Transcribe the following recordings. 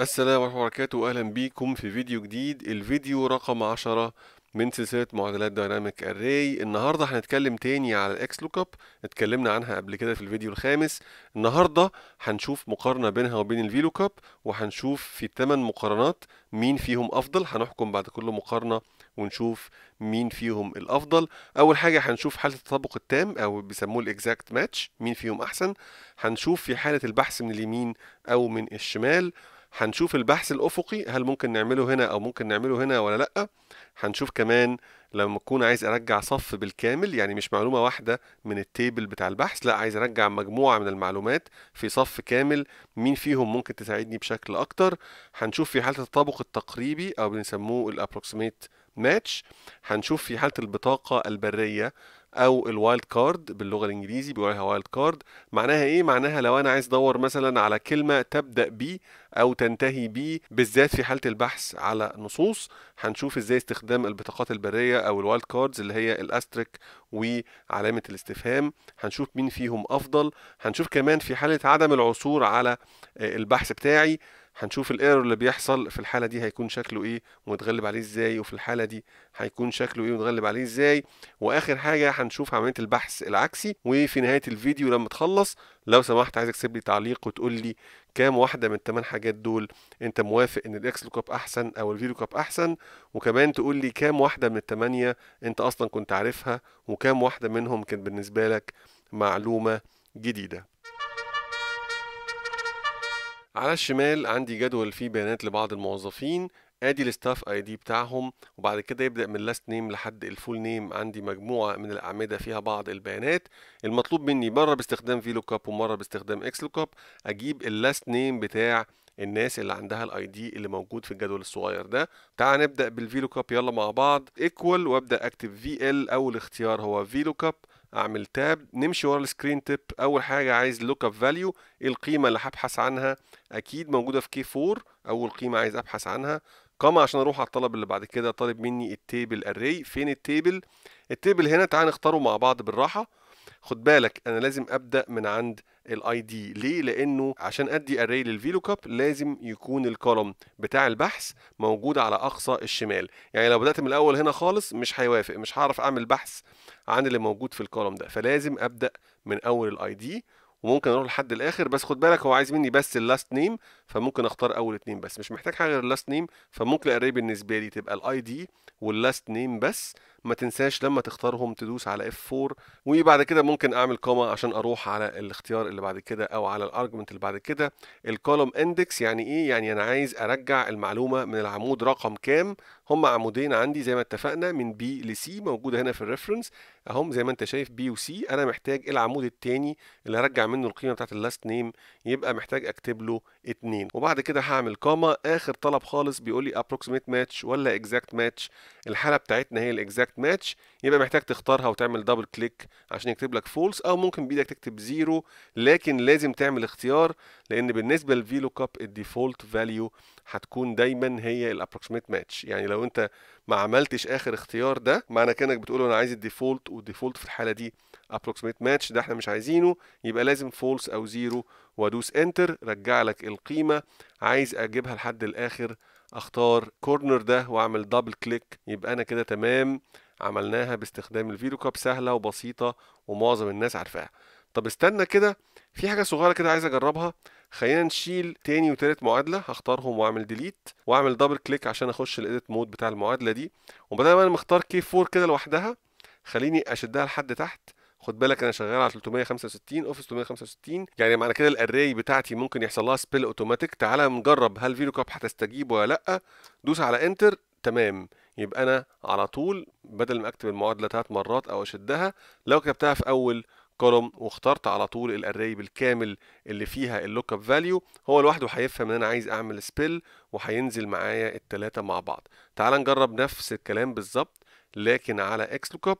السلام عليكم وبركاته اهلا بيكم في فيديو جديد الفيديو رقم 10 من سلسله معادلات دايناميك اري النهارده هنتكلم تاني على الاكس لوك اب اتكلمنا عنها قبل كده في الفيديو الخامس النهارده هنشوف مقارنه بينها وبين الفي لوك اب وهنشوف في الثمان مقارنات مين فيهم افضل هنحكم بعد كل مقارنه ونشوف مين فيهم الافضل اول حاجه هنشوف حاله التطابق التام او بيسموه الاكزاكت ماتش مين فيهم احسن هنشوف في حاله البحث من اليمين او من الشمال هنشوف البحث الافقي هل ممكن نعمله هنا او ممكن نعمله هنا ولا لا هنشوف كمان لما اكون عايز ارجع صف بالكامل يعني مش معلومه واحده من التيبل بتاع البحث لا عايز ارجع مجموعه من المعلومات في صف كامل مين فيهم ممكن تساعدني بشكل اكتر هنشوف في حاله التطابق التقريبي او بنسموه الابروكسيميت ماتش هنشوف في حاله البطاقه البريه او الوايلد كارد باللغه الانجليزي بيقول عليها وايلد كارد معناها ايه معناها لو انا عايز ادور مثلا على كلمه تبدا ب او تنتهي ب بالذات في حاله البحث على نصوص هنشوف ازاي استخدام البطاقات البريه او الوايلد كاردز اللي هي الاستريك وعلامه الاستفهام هنشوف مين فيهم افضل هنشوف كمان في حاله عدم العثور على آه، البحث بتاعي هنشوف الايرور اللي بيحصل في الحاله دي هيكون شكله ايه ونتغلب عليه ازاي وفي الحاله دي هيكون شكله ايه ونتغلب عليه ازاي واخر حاجه هنشوف عمليه البحث العكسي وفي نهايه الفيديو لما تخلص لو سمحت عايزك تسيب لي تعليق وتقول لي كام واحده من الثمان حاجات دول انت موافق ان الاكس لوكاب احسن او الفيديو كاب احسن وكمان تقول لي كام واحده من الثمانيه انت اصلا كنت عارفها وكام واحده منهم كانت بالنسبه لك معلومه جديده على الشمال عندي جدول فيه بيانات لبعض الموظفين ادي الستاف اي دي بتاعهم وبعد كده يبدا من اللاست نيم لحد الفول نيم عندي مجموعه من الاعمده فيها بعض البيانات المطلوب مني مره باستخدام في لوك اب ومره باستخدام اكس لوك اب اجيب اللاست نيم بتاع الناس اللي عندها الاي دي اللي موجود في الجدول الصغير ده تعال نبدا لوك اب يلا مع بعض ايكوال وابدا اكتب في ال اول اختيار هو لوك اب اعمل تاب نمشي ورا السكرين تيب اول حاجه عايز لوك اب فاليو القيمه اللي هبحث عنها اكيد موجوده في كي 4 اول قيمه عايز ابحث عنها قام عشان اروح على الطلب اللي بعد كده طالب مني التيبل اري فين التيبل التيبل هنا تعال نختاره مع بعض بالراحه خد بالك انا لازم ابدا من عند الاي دي ليه لانه عشان ادي اري كاب لازم يكون الكولوم بتاع البحث موجود على اقصى الشمال يعني لو بدات من الاول هنا خالص مش هيوافق مش هعرف اعمل بحث عن اللي موجود في الكولوم ده فلازم ابدا من اول الاي دي وممكن اروح لحد الاخر بس خد بالك هو عايز مني بس اللاست نيم فممكن اختار اول اتنين بس مش محتاج حاجه غير اللاست نيم فممكن الاري بالنسبه لي تبقى الاي دي واللاست نيم بس ما تنساش لما تختارهم تدوس علي اف F4 وبعد كده ممكن اعمل كوما عشان اروح على الاختيار اللي بعد كده او على الارجمنت اللي بعد كده الكولوم اندكس يعني ايه يعني انا عايز ارجع المعلومه من العمود رقم كام هم عمودين عندي زي ما اتفقنا من بي لسي موجوده هنا في الريفرنس اهم زي ما انت شايف بي وسي انا محتاج العمود الثاني اللي هرجع منه القيمه بتاعت اللاست نيم يبقى محتاج اكتب له 2 وبعد كده هعمل كاما اخر طلب خالص بيقول لي ابروكسيميت ماتش ولا اكزاكت ماتش الحاله بتاعتنا هي الاكزاكت ماتش يبقى محتاج تختارها وتعمل دبل كليك عشان يكتب لك فولس او ممكن بايدك تكتب زيرو لكن لازم تعمل اختيار لان بالنسبه للفيلو اب الديفولت فاليو هتكون دايما هي الابروكسيميت ماتش يعني لو انت ما عملتش اخر اختيار ده معنى كانك بتقول انا عايز الديفولت والديفولت في الحاله دي ابروكسيميت ماتش ده احنا مش عايزينه يبقى لازم فولس او زيرو وادوس انتر رجع لك القيمه عايز اجيبها لحد الاخر اختار كورنر ده واعمل دبل كليك يبقى انا كده تمام عملناها باستخدام الفيلو كاب سهله وبسيطه ومعظم الناس عارفاها طب استنى كده في حاجة صغيرة كده عايز أجربها خلينا نشيل تاني وتالت معادلة هختارهم وأعمل ديليت وأعمل دبل كليك عشان أخش الإيديت مود بتاع المعادلة دي وبدل ما أنا مختار كي 4 كده لوحدها خليني أشدها لحد تحت خد بالك انا شغال على 365 اوفيس 365 يعني معنى كده الاري بتاعتي ممكن يحصل لها سبيل اوتوماتيك تعالى نجرب هل فيلو كاب هتستجيب ولا لا دوس على انتر تمام يبقى انا على طول بدل ما اكتب المعادله ثلاث مرات او اشدها لو كتبتها في اول كولوم واخترت على طول الاري بالكامل اللي فيها اللوك اب فاليو هو لوحده هيفهم ان انا عايز اعمل سبيل وهينزل معايا الثلاثه مع بعض تعال نجرب نفس الكلام بالظبط لكن على اكس لوك اب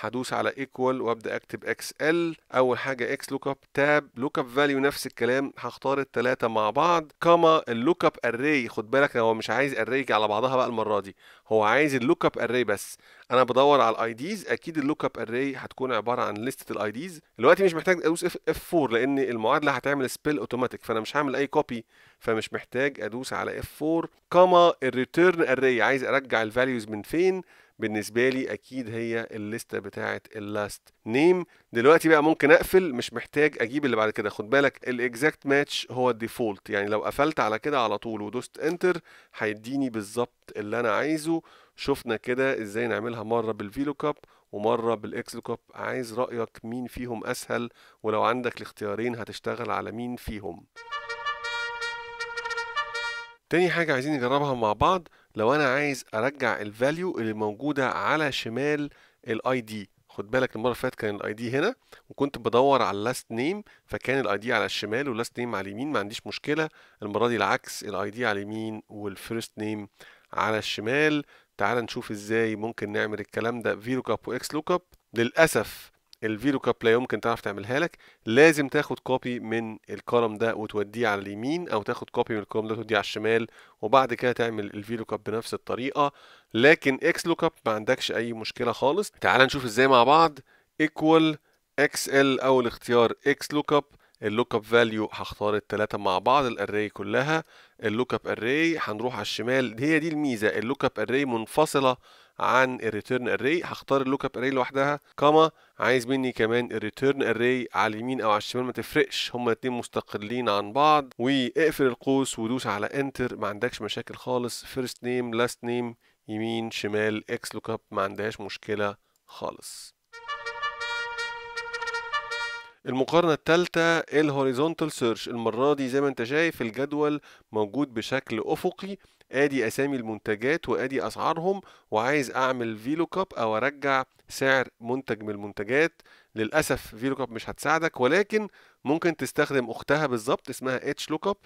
هدوس على ايكوال وابدا اكتب اكس ال اول حاجه اكس لوك اب تاب لوك اب فاليو نفس الكلام هختار الثلاثه مع بعض كما اللوك اب اري خد بالك هو مش عايز اري على بعضها بقى المره دي هو عايز اللوك اب اري بس انا بدور على الاي ديز اكيد اللوك اب اري هتكون عباره عن لستة الاي ديز دلوقتي مش محتاج ادوس اف اف 4 لان المعادله هتعمل سبيل اوتوماتيك فانا مش هعمل اي كوبي فمش محتاج ادوس على اف 4 كما الريتيرن اري عايز ارجع الفاليوز من فين بالنسبه لي اكيد هي الليسته بتاعه اللاست نيم دلوقتي بقى ممكن اقفل مش محتاج اجيب اللي بعد كده خد بالك الاكزاكت ماتش هو الديفولت يعني لو قفلت على كده على طول ودوست انتر هيديني بالظبط اللي انا عايزه شفنا كده ازاي نعملها مره بالفيلو كاب ومره بالاكس كاب عايز رايك مين فيهم اسهل ولو عندك الاختيارين هتشتغل على مين فيهم تاني حاجه عايزين نجربها مع بعض لو انا عايز ارجع الفاليو اللي موجوده على شمال الاي دي خد بالك المره اللي فاتت كان الاي دي هنا وكنت بدور على اللاست نيم فكان الاي دي على الشمال واللاست نيم على اليمين ما عنديش مشكله المره دي العكس الاي دي على اليمين والفيرست نيم على الشمال تعال نشوف ازاي ممكن نعمل الكلام ده في لوك اب واكس لوك اب للاسف الفيديو كاب لا يمكن تعرف تعملها لك لازم تاخد كوبي من الكولم ده وتوديه على اليمين او تاخد كوبي من الكولم ده وتوديه على الشمال وبعد كده تعمل الفيلو كاب بنفس الطريقه لكن اكس لوك اب ما عندكش اي مشكله خالص تعال نشوف ازاي مع بعض ايكوال اكس ال اول اختيار اكس لوك اب اللوك اب فاليو هختار الثلاثه مع بعض الاري كلها اللوك اب اري هنروح على الشمال هي دي الميزه اللوك اب اري منفصله عن الريتيرن اري هختار اللوك اب اري لوحدها كما عايز مني كمان الريتيرن اري على اليمين او على الشمال ما تفرقش هما الاثنين مستقلين عن بعض واقفل القوس ودوس على انتر ما عندكش مشاكل خالص فيرست نيم لاست نيم يمين شمال اكس لوك اب ما عندهاش مشكله خالص المقارنة الثالثة الهوريزونتال سيرش المرة دي زي ما انت شايف الجدول موجود بشكل أفقي ادي اسامي المنتجات وادي اسعارهم وعايز اعمل فيلو اب او ارجع سعر منتج من المنتجات للاسف فيلو اب مش هتساعدك ولكن ممكن تستخدم اختها بالظبط اسمها اتش لوك اب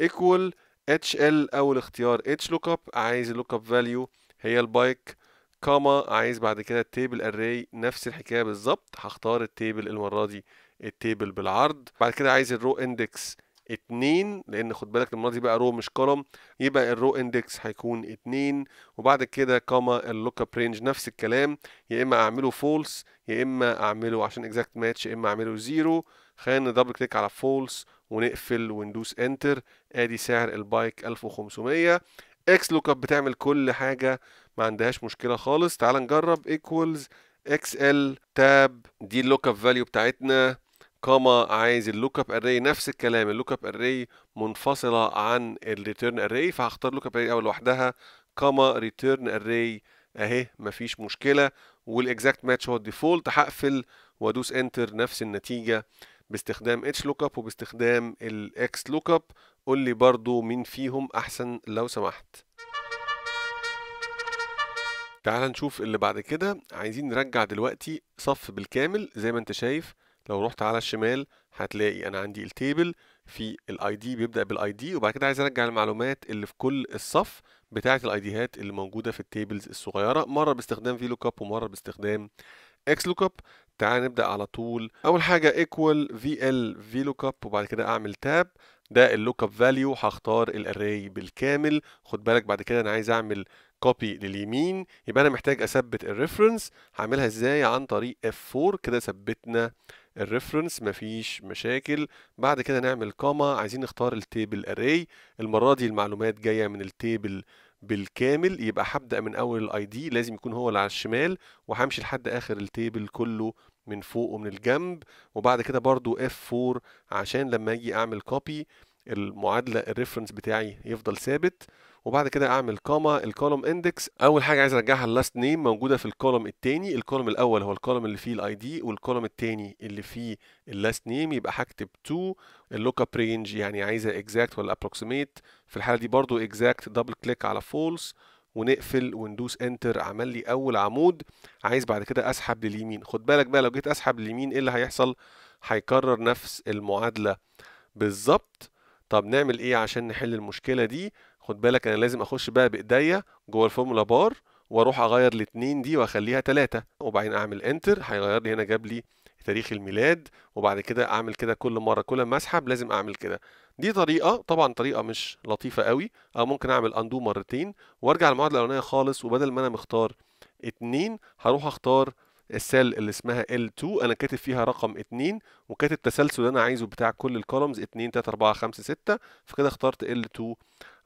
ايكوال اتش ال اول اختيار اتش لوك اب عايز اللوك اب فاليو هي البايك كاما عايز بعد كده التيبل اري نفس الحكايه بالظبط هختار التيبل المره دي التيبل بالعرض بعد كده عايز الرو اندكس اتنين لان خد بالك المره دي بقى رو مش كولوم يبقى الرو اندكس هيكون اتنين وبعد كده كاما اللوك اب رينج نفس الكلام يا اما اعمله فولس يا اما اعمله عشان اكزاكت ماتش يا اما اعمله زيرو خلينا دبل كليك على فولس ونقفل وندوس انتر ادي سعر البايك 1500 اكس لوك اب بتعمل كل حاجه ما عندهاش مشكله خالص تعال نجرب ايكوالز اكس ال تاب دي اللوك اب فاليو بتاعتنا كما عايز اللوك اب اري نفس الكلام اللوك اب اري منفصله عن الريتيرن اري فهختار لوك اب اري الاول لوحدها كما ريتيرن اري اهي مفيش مشكله والاكزاكت ماتش هو الديفولت هقفل وادوس انتر نفس النتيجه باستخدام اتش لوك اب وباستخدام الاكس لوك اب قول لي برضو مين فيهم احسن لو سمحت تعال نشوف اللي بعد كده عايزين نرجع دلوقتي صف بالكامل زي ما انت شايف لو رحت على الشمال هتلاقي انا عندي التيبل في الاي دي بيبدا بالاي دي وبعد كده عايز ارجع المعلومات اللي في كل الصف بتاعه الاي ديهات اللي موجوده في التيبلز الصغيره مره باستخدام في لوك اب ومره باستخدام اكس لوك اب تعال نبدا على طول اول حاجه ايكوال في ال في لوك اب وبعد كده اعمل تاب ده اللوك اب فاليو هختار الاري بالكامل خد بالك بعد كده انا عايز اعمل كوبي لليمين يبقى انا محتاج اثبت الريفرنس هعملها ازاي عن طريق اف 4 كده ثبتنا الريفرنس مفيش مشاكل بعد كده نعمل كاما عايزين نختار التيبل اري المره دي المعلومات جايه من التيبل بالكامل يبقى هبدا من اول الاي دي لازم يكون هو اللي على الشمال وهمشي لحد اخر التيبل كله من فوق ومن الجنب وبعد كده برضو اف 4 عشان لما اجي اعمل كوبي المعادله الريفرنس بتاعي يفضل ثابت وبعد كده اعمل كاما الكولوم اندكس اول حاجه عايز ارجعها اللاست نيم موجوده في الكولوم الثاني الكولوم الاول هو الكولوم اللي فيه الاي دي والكولوم الثاني اللي فيه اللاست نيم يبقى هكتب تو اللوك اب رينج يعني عايزه اكزاكت ولا ابروكسيميت في الحاله دي برضو اكزاكت دبل كليك على فولس ونقفل وندوس انتر عمل لي اول عمود عايز بعد كده اسحب لليمين خد بالك بقى لو جيت اسحب لليمين ايه اللي هيحصل هيكرر نفس المعادله بالظبط طب نعمل ايه عشان نحل المشكله دي خد بالك انا لازم اخش بقى بايديا جوه الفورمولا بار واروح اغير الاثنين دي واخليها ثلاثة وبعدين اعمل انتر هيغير لي هنا جاب لي تاريخ الميلاد وبعد كده اعمل كده كل مره كل ما اسحب لازم اعمل كده دي طريقه طبعا طريقه مش لطيفه قوي او ممكن اعمل اندو مرتين وارجع للمعادله الاولانيه خالص وبدل ما انا مختار اتنين هروح اختار السيل اللي اسمها L2 انا كاتب فيها رقم 2 وكاتب التسلسل اللي انا عايزه بتاع كل الكولمز 2 3 4 5 6 فكده اخترت L2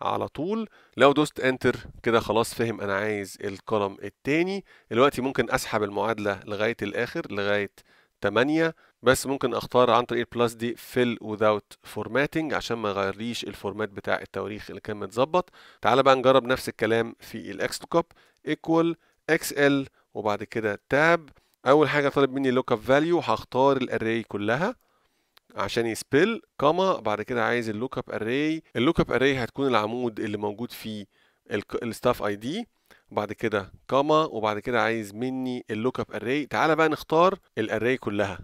على طول لو دوست انتر كده خلاص فهم انا عايز الكولم الثاني دلوقتي ممكن اسحب المعادله لغايه الاخر لغايه 8 بس ممكن اختار عن طريق البلس دي fill without formatting عشان ما يغيرليش الفورمات بتاع التواريخ اللي كان متظبط تعال بقى نجرب نفس الكلام في الاكس كوب ايكوال equal xl وبعد كده تاب اول حاجه طالب مني لوك اب فاليو هختار الاري كلها عشان يسبل كما بعد كده عايز اللوك اب اري اللوك اب اري هتكون العمود اللي موجود فيه الستاف اي دي وبعد كده كما وبعد كده عايز مني اللوك اب اري تعالى بقى نختار الاري كلها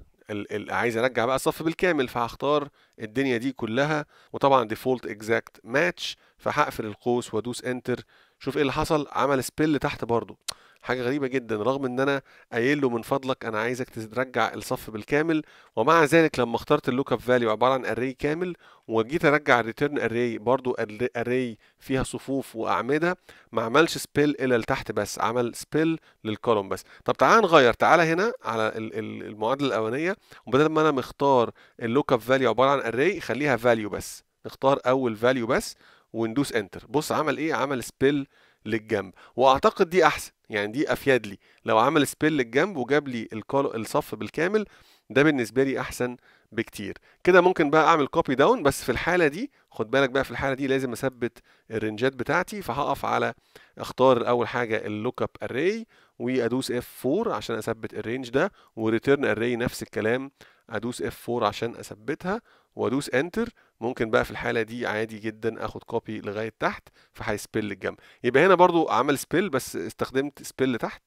عايز ارجع بقى الصف بالكامل فهختار الدنيا دي كلها وطبعا ديفولت اكزاكت ماتش فهقفل القوس وادوس انتر شوف ايه اللي حصل عمل سبيل تحت برضه حاجه غريبه جدا رغم ان انا قايل له من فضلك انا عايزك ترجع الصف بالكامل ومع ذلك لما اخترت اللوك اب فاليو عباره عن اري كامل وجيت ارجع الريتيرن اري برضو اري فيها صفوف واعمده ما عملش سبيل الى لتحت بس عمل سبيل للكولوم بس طب تعال نغير تعال هنا على المعادله الاولانيه وبدل ما انا مختار اللوك اب فاليو عباره عن اري خليها فاليو بس نختار اول فاليو بس وندوس انتر بص عمل ايه عمل سبيل للجنب واعتقد دي احسن يعني دي افيد لي لو عمل سبيل للجنب وجاب لي الصف بالكامل ده بالنسبه لي احسن بكتير كده ممكن بقى اعمل كوبي داون بس في الحاله دي خد بالك بقى في الحاله دي لازم اثبت الرنجات بتاعتي فهقف على اختار اول حاجه اللوك اب اري وادوس اف 4 عشان اثبت الرينج ده وريتيرن اري نفس الكلام ادوس F4 عشان اثبتها وادوس انتر ممكن بقى في الحاله دي عادي جدا اخد كوبي لغايه تحت فهيسبل الجنب يبقى هنا برضو عمل سبيل بس استخدمت سبيل تحت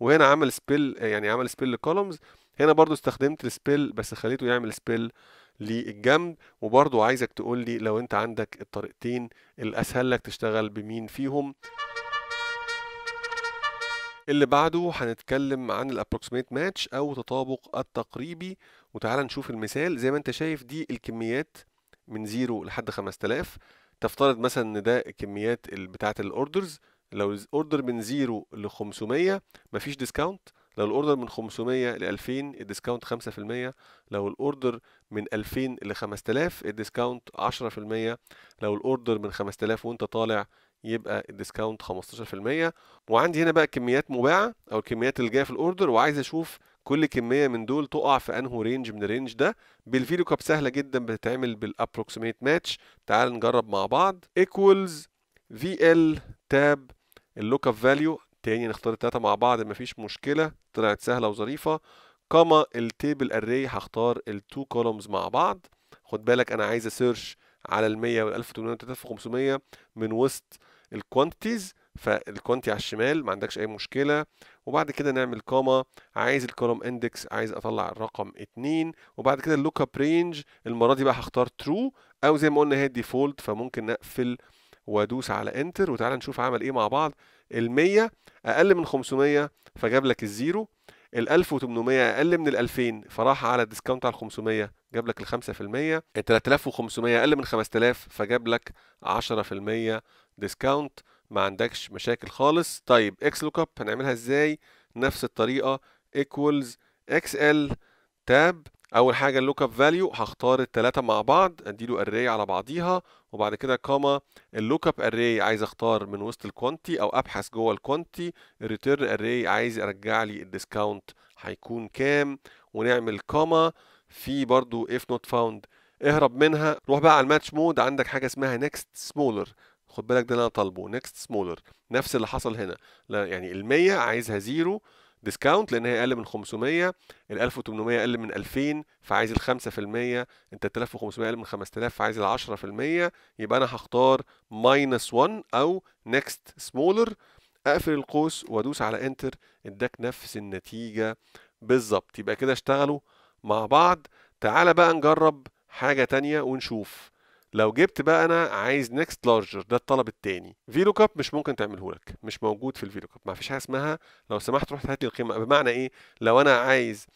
وهنا عمل سبيل يعني عمل سبيل للكولمز هنا برضو استخدمت السبيل بس خليته يعمل سبيل للجنب وبرضو عايزك تقول لي لو انت عندك الطريقتين الاسهل لك تشتغل بمين فيهم اللي بعده هنتكلم عن الابروكسيميت ماتش او تطابق التقريبي وتعالى نشوف المثال زي ما انت شايف دي الكميات من 0 لحد 5000 تفترض مثلا ان ده كميات بتاعه الاوردرز لو الاوردر من 0 ل 500 مفيش ديسكاونت لو الاوردر من 500 ل 2000 الديسكاونت 5% لو الاوردر من 2000 ل 5000 الديسكاونت 10% لو الاوردر من 5000 وانت طالع يبقى الديسكاونت 15% وعندي هنا بقى كميات مباعه او الكميات اللي جايه في الاوردر وعايز اشوف كل كميه من دول تقع في انه رينج من الرينج ده بالفيديو كاب سهله جدا بتتعمل بالابروكسيميت ماتش تعال نجرب مع بعض ايكوالز في ال تاب اللوك اب فاليو تاني نختار التلاته مع بعض مفيش مشكله طلعت سهله وظريفه كما التيبل اري هختار التو كولومز مع بعض خد بالك انا عايز اسيرش على ال 100 وال 1800 و 1500 من وسط الكوانتيز فالكوانتي على الشمال ما عندكش اي مشكله وبعد كده نعمل كوما عايز الكولوم اندكس عايز اطلع الرقم 2 وبعد كده اللوك اب رينج المره دي بقى هختار ترو او زي ما قلنا هي الديفولت فممكن نقفل وادوس على انتر وتعالى نشوف عمل ايه مع بعض ال 100 اقل من 500 فجاب لك الزيرو ال 1800 اقل من ال 2000 فراح على الديسكاونت على ال 500 جاب لك ال 5% ال 3500 اقل من 5000 فجاب لك 10% ديسكاونت ما عندكش مشاكل خالص طيب اكس لوك اب هنعملها ازاي نفس الطريقه ايكوالز اكس ال تاب اول حاجه اللوك اب فاليو هختار الثلاثه مع بعض اديله اري على بعضيها وبعد كده كاما اللوك اب اري عايز اختار من وسط الكوانتي او ابحث جوه الكوانتي الريتيرن اري عايز ارجع لي الديسكاونت هيكون كام ونعمل كاما في برضو اف نوت فاوند اهرب منها روح بقى على الماتش مود عندك حاجه اسمها نيكست سمولر خد بالك ده اللي انا طالبه نيكست سمولر نفس اللي حصل هنا لا يعني ال 100 عايزها زيرو ديسكاونت لان هي اقل من 500 ال 1800 اقل من 2000 فعايز ال 5% انت 3500 اقل من 5000 فعايز ال 10% يبقى انا هختار ماينس 1 او نيكست سمولر اقفل القوس وادوس على انتر اداك نفس النتيجه بالظبط يبقى كده اشتغلوا مع بعض تعالى بقى نجرب حاجه تانية ونشوف لو جبت بقى انا عايز نيكست لارجر ده الطلب الثاني فيلو كاب مش ممكن تعمله لك مش موجود في الفيلو كاب ما فيش حاجه اسمها لو سمحت روح هات لي القيمه بمعنى ايه لو انا عايز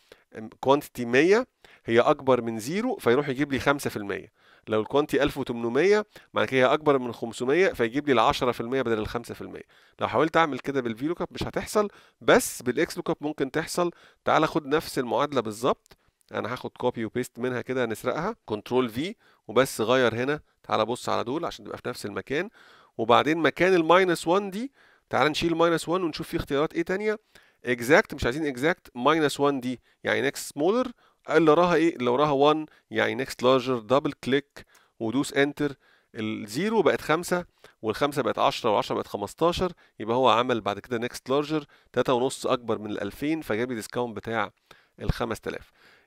كوانتيتي 100 هي اكبر من زيرو فيروح يجيب لي 5% لو الكوانتي 1800 معنى كده هي اكبر من 500 فيجيب لي ال 10% بدل ال 5% لو حاولت اعمل كده بالفي لوك اب مش هتحصل بس بالاكس لوك اب ممكن تحصل تعال خد نفس المعادله بالظبط انا هاخد كوبي وبيست منها كده نسرقها كنترول في وبس غير هنا تعال بص على دول عشان تبقى في نفس المكان وبعدين مكان الماينس 1 دي تعال نشيل ماينس 1 ونشوف في اختيارات ايه تانية اكزاكت مش عايزين اكزاكت ماينس 1 دي يعني نكست smaller اللي وراها ايه اللي وراها 1 يعني نكست لارجر دبل كليك ودوس انتر الزيرو بقت خمسة والخمسة بقت 10 وال10 بقت 15 يبقى هو عمل بعد كده نكست لارجر 3.5 ونص أكبر من ال2000 فجاب لي ديسكاونت بتاع ال5000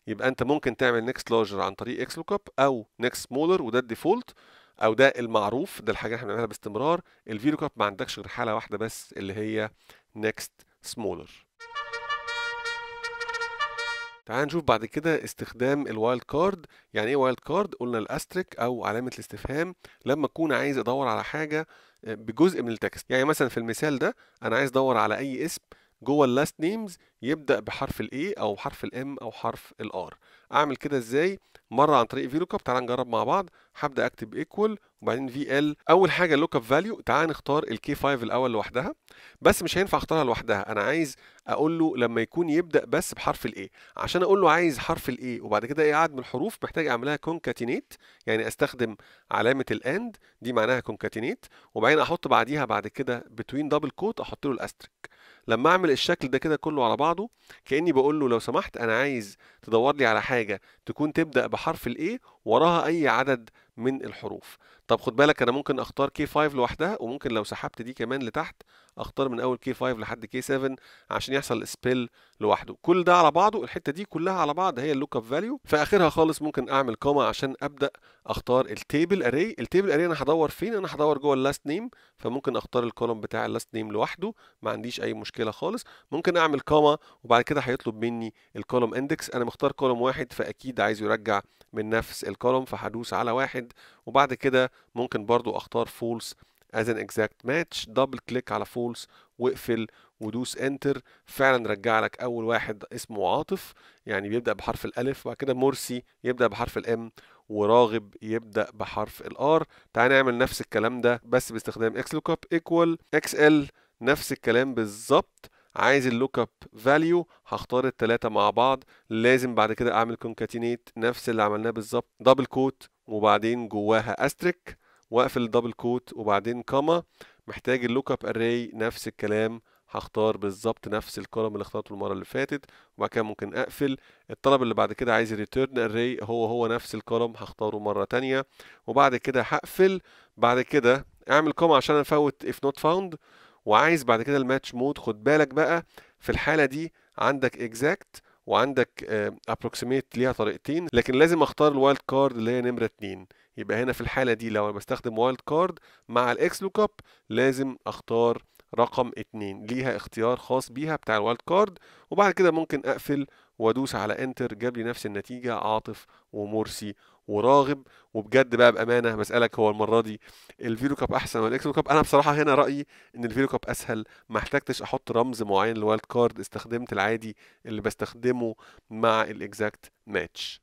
يبقى انت ممكن تعمل نيكست لارجر عن طريق اكس لوكاب اب او نيكست سمولر وده الديفولت او ده المعروف ده الحاجه اللي احنا بنعملها باستمرار الفي لوك اب ما عندكش غير حاله واحده بس اللي هي نيكست سمولر تعال نشوف بعد كده استخدام الوايلد كارد يعني ايه وايلد كارد قلنا الاستريك او علامه الاستفهام لما اكون عايز ادور على حاجه آه، بجزء من التكست يعني مثلا في المثال ده انا عايز ادور على اي اسم جوه اللاست نيمز يبدا بحرف الاي او حرف الام او حرف الار اعمل كده ازاي مره عن طريق فيلوكاب تعال نجرب مع بعض هبدا اكتب ايكوال وبعدين في ال اول حاجه اللوك اب فاليو تعال نختار الكي 5 الاول لوحدها بس مش هينفع اختارها لوحدها انا عايز اقول له لما يكون يبدا بس بحرف الاي عشان اقول له عايز حرف الاي وبعد كده ايه عدد من الحروف محتاج اعملها كونكاتينيت يعني استخدم علامه الاند دي معناها كونكاتينيت وبعدين احط بعديها بعد كده بتوين دبل كوت احط له الاستريك لما اعمل الشكل ده كده كله على بعضه كاني بقول له لو سمحت انا عايز تدور لي على حاجه تكون تبدا بحرف الايه وراها اي عدد من الحروف طب خد بالك انا ممكن اختار كي 5 لوحدها وممكن لو سحبت دي كمان لتحت اختار من اول كي 5 لحد كي 7 عشان يحصل سبيل لوحده كل ده على بعضه الحته دي كلها على بعض هي اللوك اب فاليو في اخرها خالص ممكن اعمل كوما عشان ابدا اختار التيبل اري التيبل اري انا هدور فين انا هدور جوه اللاست نيم فممكن اختار الكولوم بتاع اللاست نيم لوحده ما عنديش اي مشكله خالص ممكن اعمل كوما وبعد كده هيطلب مني الكولوم اندكس انا مختار كولوم واحد فاكيد عايز يرجع من نفس الكولوم فهدوس على واحد وبعد كده ممكن برضو اختار فولس as an exact match دبل كليك على فولس واقفل ودوس انتر فعلا رجع لك اول واحد اسمه عاطف يعني بيبدا بحرف الالف وبعد كده مرسي يبدا بحرف الام وراغب يبدا بحرف الار تعال نعمل نفس الكلام ده بس باستخدام اكس لوك اب ايكوال اكس ال نفس الكلام بالظبط عايز اللوك اب فاليو هختار الثلاثه مع بعض لازم بعد كده اعمل كونكاتينيت نفس اللي عملناه بالظبط دبل كوت وبعدين جواها استريك واقفل الدبل كوت وبعدين كاما محتاج اللوك اب اري نفس الكلام هختار بالظبط نفس الكولوم اللي اخترته المره اللي فاتت وبعد كده ممكن اقفل الطلب اللي بعد كده عايز ريتيرن اري هو هو نفس الكولوم هختاره مره تانية وبعد كده هقفل بعد كده اعمل كوم عشان افوت اف نوت فاوند وعايز بعد كده الماتش مود خد بالك بقى في الحاله دي عندك اكزاكت وعندك ابروكسيميت آه، ليها طريقتين لكن لازم اختار الوايلد كارد اللي هي نمره 2 يبقى هنا في الحاله دي لو انا بستخدم وايلد كارد مع الاكس لوك اب لازم اختار رقم 2 ليها اختيار خاص بيها بتاع الوايلد كارد وبعد كده ممكن اقفل وادوس على انتر جاب لي نفس النتيجه عاطف ومرسي وراغب وبجد بقى بامانه بسالك هو المره دي الفيلو كاب احسن ولا الاكس كاب انا بصراحه هنا رايي ان الفيلو كاب اسهل ما احتجتش احط رمز معين للوالد كارد استخدمت العادي اللي بستخدمه مع الاكزاكت ماتش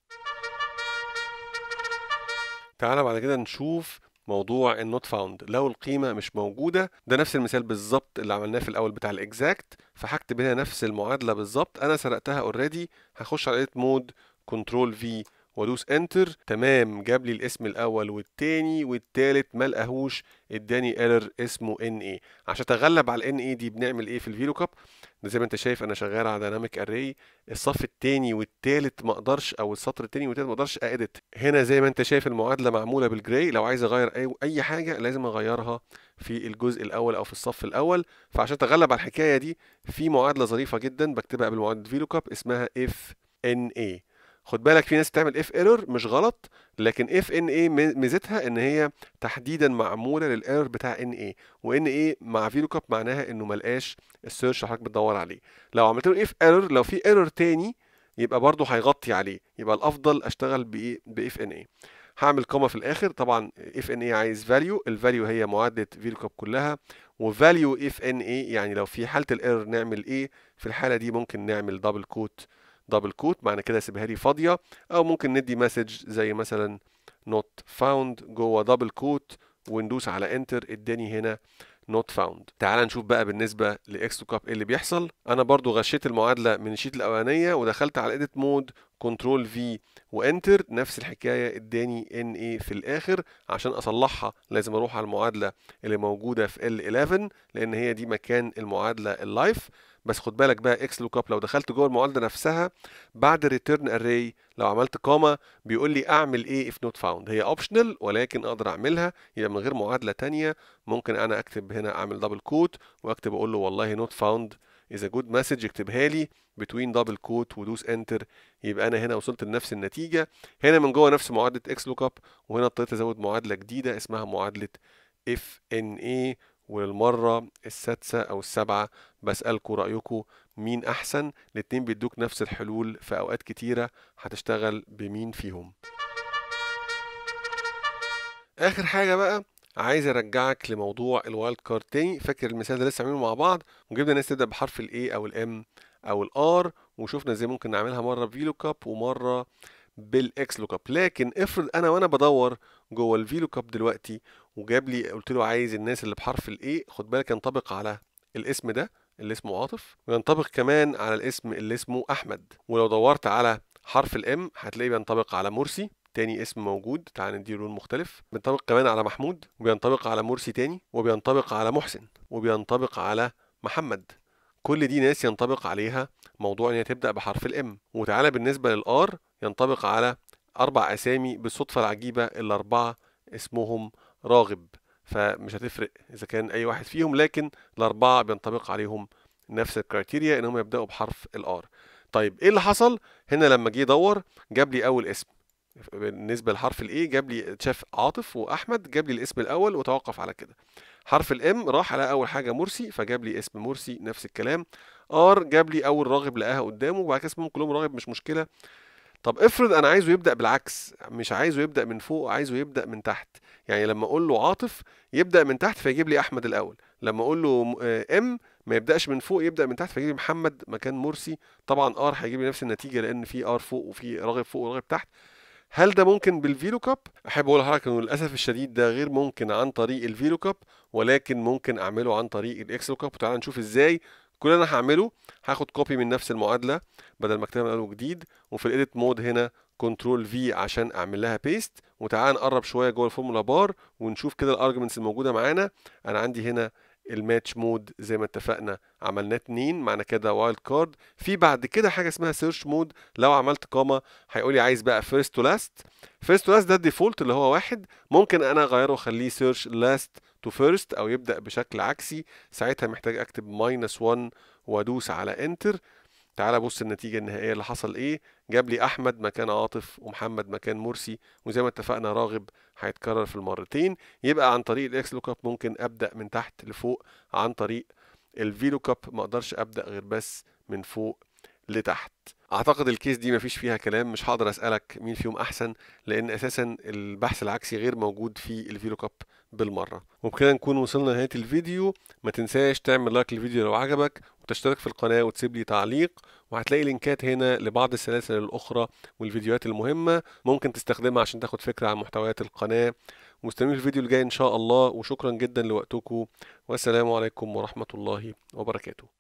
تعالى بعد كده نشوف موضوع النوت فاوند لو القيمه مش موجوده ده نفس المثال بالظبط اللي عملناه في الاول بتاع الاكزاكت فهكتب هنا نفس المعادله بالظبط انا سرقتها اوريدي هخش على اديت مود كنترول في وادوس انتر تمام جاب لي الاسم الاول والتاني والتالت ما لقاهوش اداني ايرور اسمه ان اي عشان اتغلب على الان اي دي بنعمل ايه في الفيلو كاب زي ما انت شايف انا شغال على دايناميك اري الصف التاني والتالت ما اقدرش او السطر التاني والتالت ما اقدرش اديت هنا زي ما انت شايف المعادله معموله بالجراي لو عايز اغير اي حاجه لازم اغيرها في الجزء الاول او في الصف الاول فعشان اتغلب على الحكايه دي في معادله ظريفه جدا بكتبها قبل معادله فيلو كاب اسمها اف ان اي خد بالك في ناس بتعمل اف ايرور مش غلط لكن اف ان اي ميزتها ان هي تحديدا معموله للايرور بتاع ان اي وان اي مع في لوك معناها انه ما لقاش السيرش اللي حضرتك بتدور عليه لو عملت له اف ايرور لو في ايرور تاني يبقى برضه هيغطي عليه يبقى الافضل اشتغل بايه باف ان اي هعمل كومه في الاخر طبعا اف ان اي عايز فاليو الفاليو هي معادله في لوك كلها وفاليو اف ان اي يعني لو في حاله الايرور نعمل ايه في الحاله دي ممكن نعمل دبل كوت دبل كوت معنى كده سيبها لي فاضيه او ممكن ندي مسج زي مثلا نوت فاوند جوه دبل كوت وندوس على انتر اداني هنا نوت فاوند تعال نشوف بقى بالنسبه لاكس تو كاب ايه اللي بيحصل انا برضو غشيت المعادله من الشيت الاولانيه ودخلت على اديت مود كنترول في وانتر نفس الحكايه اداني ان ايه في الاخر عشان اصلحها لازم اروح على المعادله اللي موجوده في ال 11 لان هي دي مكان المعادله اللايف بس خد بالك بقى اكس لوك اب لو دخلت جوه المعادله نفسها بعد ريتيرن اري لو عملت كوما بيقول لي اعمل ايه اف نوت فاوند هي اوبشنال ولكن اقدر اعملها يبقى من غير معادله ثانيه ممكن انا اكتب هنا اعمل دبل كوت واكتب اقول له والله نوت فاوند اذا جود مسج اكتبها لي بتوين دبل كوت ودوس انتر يبقى انا هنا وصلت لنفس النتيجه هنا من جوه نفس معادله اكس لوك اب وهنا اضطريت ازود معادله جديده اسمها معادله اف ان اي وللمرة السادسة أو السابعة بسألكوا رأيكم مين أحسن الاتنين بيدوك نفس الحلول في أوقات كتيرة هتشتغل بمين فيهم آخر حاجة بقى عايز أرجعك لموضوع الوايلد كارد تاني فاكر المثال ده لسه عاملينه مع بعض وجبنا ناس تبدأ بحرف الـ A أو الام أو الار وشفنا ازاي ممكن نعملها مرة بفي لوك اب ومرة بالاكس لوك اب لكن افرض انا وانا بدور جوه الفي لوك اب دلوقتي وجاب لي قلت له عايز الناس اللي بحرف الاي خد بالك ينطبق على الاسم ده اللي اسمه عاطف وينطبق كمان على الاسم اللي اسمه احمد ولو دورت على حرف الام هتلاقيه بينطبق على مرسي تاني اسم موجود تعال نديله لون مختلف بينطبق كمان على محمود وبينطبق على مرسي تاني وبينطبق على محسن وبينطبق على محمد كل دي ناس ينطبق عليها موضوع ان هي تبدا بحرف الام وتعالى بالنسبه للار ينطبق على اربع اسامي بالصدفه العجيبه الاربعه اسمهم راغب فمش هتفرق اذا كان اي واحد فيهم لكن الاربعه بينطبق عليهم نفس الكريتيريا ان هم يبداوا بحرف الار طيب ايه اللي حصل هنا لما جه يدور جاب لي اول اسم بالنسبه لحرف الاي e جاب لي شاف عاطف واحمد جاب لي الاسم الاول وتوقف على كده حرف الام راح على اول حاجه مرسي فجاب لي اسم مرسي نفس الكلام ار جاب لي اول راغب لقاها قدامه وبعد كده اسمهم كلهم راغب مش مشكله طب افرض انا عايزه يبدا بالعكس مش عايزه يبدا من فوق عايزه يبدا من تحت يعني لما اقول له عاطف يبدا من تحت فيجيب لي احمد الاول لما اقول له آه، ام ما يبداش من فوق يبدا من تحت فيجيب لي محمد مكان مرسي طبعا ار هيجيب لي نفس النتيجه لان في ار فوق وفي راغب فوق وراغب تحت هل ده ممكن بالفيلو كاب؟ احب اقول لحضرتك انه للاسف الشديد ده غير ممكن عن طريق الفيلو كاب ولكن ممكن اعمله عن طريق الاكسل كاب وتعالى نشوف ازاي كل اللي انا هعمله هاخد كوبي من نفس المعادله بدل ما اكتبها من جديد وجديد وفي الايديت مود هنا كنترول في عشان اعمل لها بيست وتعال نقرب شويه جوه الفورمولا بار ونشوف كده الارجمنتس الموجوده معانا انا عندي هنا الماتش مود زي ما اتفقنا عملناه اتنين معنى كده وايلد كارد في بعد كده حاجه اسمها سيرش مود لو عملت قامه هيقول لي عايز بقى فيرست تو لاست فيرست تو لاست ده الديفولت اللي هو واحد ممكن انا اغيره واخليه سيرش لاست تو فيرست او يبدا بشكل عكسي ساعتها محتاج اكتب ماينس 1 وادوس على انتر تعال بص النتيجة النهائية اللي حصل ايه جاب لي احمد مكان عاطف ومحمد مكان مرسي وزي ما اتفقنا راغب هيتكرر في المرتين يبقى عن طريق الاكس لوك اب ممكن ابدا من تحت لفوق عن طريق الفي لوك اب ما اقدرش ابدا غير بس من فوق لتحت اعتقد الكيس دي مفيش فيها كلام مش هقدر اسالك مين فيهم احسن لان اساسا البحث العكسي غير موجود في الفي لوك اب بالمرة وبكده نكون وصلنا لنهاية الفيديو ما تنساش تعمل لايك للفيديو لو عجبك وتشترك في القناة وتسيب لي تعليق وهتلاقي لينكات هنا لبعض السلاسل الأخرى والفيديوهات المهمة ممكن تستخدمها عشان تاخد فكرة عن محتويات القناة مستنيين الفيديو الجاي إن شاء الله وشكرا جدا لوقتكم والسلام عليكم ورحمة الله وبركاته